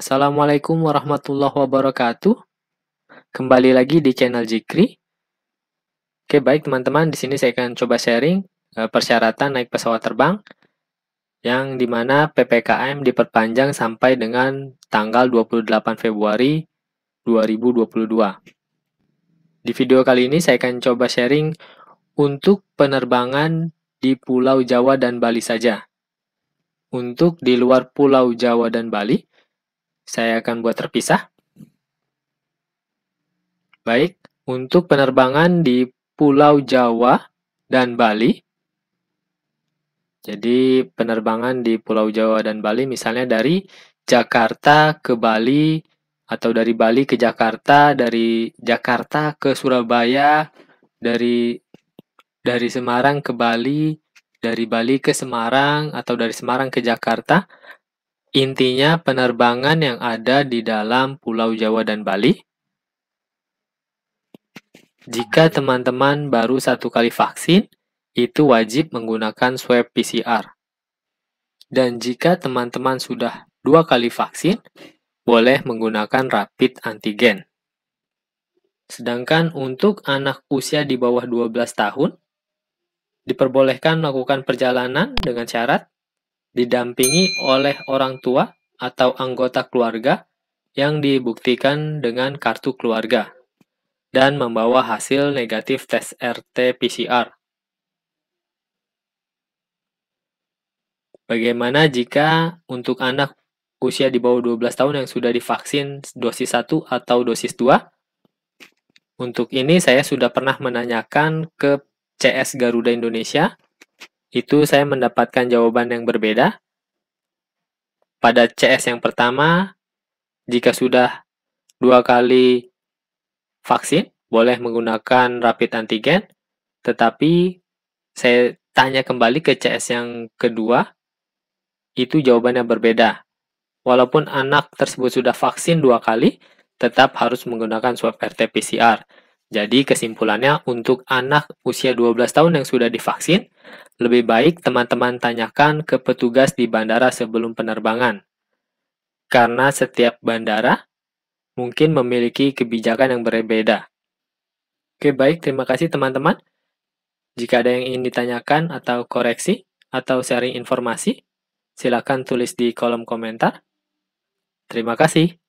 Assalamualaikum warahmatullahi wabarakatuh. Kembali lagi di channel Jikri. Oke, baik teman-teman, di sini saya akan coba sharing eh, persyaratan naik pesawat terbang yang dimana PPKM diperpanjang sampai dengan tanggal 28 Februari 2022. Di video kali ini saya akan coba sharing untuk penerbangan di Pulau Jawa dan Bali saja. Untuk di luar Pulau Jawa dan Bali, saya akan buat terpisah. Baik, untuk penerbangan di Pulau Jawa dan Bali. Jadi penerbangan di Pulau Jawa dan Bali misalnya dari Jakarta ke Bali atau dari Bali ke Jakarta, dari Jakarta ke Surabaya, dari dari Semarang ke Bali, dari Bali ke Semarang atau dari Semarang ke Jakarta Intinya penerbangan yang ada di dalam Pulau Jawa dan Bali. Jika teman-teman baru satu kali vaksin, itu wajib menggunakan swab PCR. Dan jika teman-teman sudah dua kali vaksin, boleh menggunakan rapid antigen. Sedangkan untuk anak usia di bawah 12 tahun, diperbolehkan melakukan perjalanan dengan syarat didampingi oleh orang tua atau anggota keluarga yang dibuktikan dengan kartu keluarga dan membawa hasil negatif tes RT-PCR. Bagaimana jika untuk anak usia di bawah 12 tahun yang sudah divaksin dosis 1 atau dosis 2? Untuk ini saya sudah pernah menanyakan ke CS Garuda Indonesia itu saya mendapatkan jawaban yang berbeda. Pada CS yang pertama, jika sudah dua kali vaksin, boleh menggunakan rapid antigen, tetapi saya tanya kembali ke CS yang kedua, itu jawabannya berbeda. Walaupun anak tersebut sudah vaksin dua kali, tetap harus menggunakan swab RT-PCR. Jadi kesimpulannya untuk anak usia 12 tahun yang sudah divaksin lebih baik teman-teman tanyakan ke petugas di bandara sebelum penerbangan, karena setiap bandara mungkin memiliki kebijakan yang berbeda. Oke, baik. Terima kasih, teman-teman. Jika ada yang ingin ditanyakan atau koreksi atau sharing informasi, silakan tulis di kolom komentar. Terima kasih.